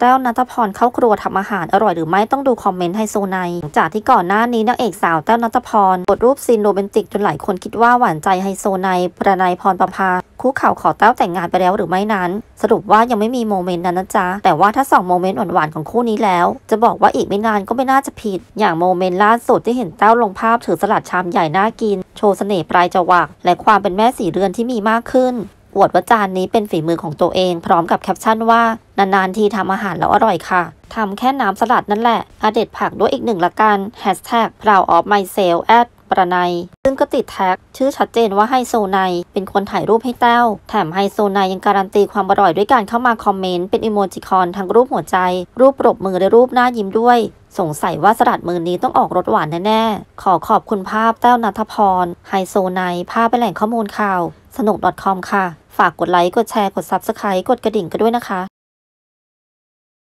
แต้วนัทพรเข้าครัวทำอาหารอร่อยหรือไม่ต้องดูคอมเมนต์ไฮโซไนจากที่ก่อนหน้านี้นางเอกสาวแต้วนัทพรกดรูปซีนโรแมนติกจนหลายคนคิดว่าหวานใจไฮโซไนประนายพรประภาคู่ข่าวขอแต้วแต่งงานไปแล้วหรือไม่นั้น สรุปว่ายังไม่มีโมเมนต์นั้นนะจ๊ะแต่ว่าถ้าส่องโมเมนต์หวานๆของคู่นี้แล้ว จะบอกว่าอีกไม่นานก็ไม่น่าจะผิดอย่างโมเมนต์ล่าสุดที่เห็นแต้วลงภาพถือสลัดชามใหญ่น่ากินโชว์เสน่ห์ปลายจวักและความเป็นแม่สีเรือนที่มีมากขึ้นอวดว่าจานนี้เป็นฝีมือของตัวเอง พร้อมกับแคปชั่นว่า นาน ๆ ทีทำอาหารแล้วอร่อยค่ะทำแค่น้ำสลัดนั่นแหละอเด็ดผักด้วยอีกหนึ่งละกันแฮชแท็กเราออฟไมเซลแอดประไนซึ่งก็ติดแท็ก ชื่อชัดเจนว่าไฮโซไน เป็นคนถ่ายรูปให้แต้วแถมไฮโซไนยังการันตีความอร่อยด้วยการเข้ามาคอมเมนต์ เป็นอิโมจิคอนทั้งรูปหัวใจ รูปปรบมือและรูปหน้ายิ้มด้วย สงสัยว่าสลัดมือนี้ต้องออกรสหวานแน่ๆ ขอขอบคุณภาพแต้วนัทพรไฮโซไน ภาพเป็นแหล่งข้อมูลข่าว สนุก .com ค่ะ ฝากกดไลค์ กดแชร์ กดซับสไครต์กดกระดิ่งกันด้วยนะคะ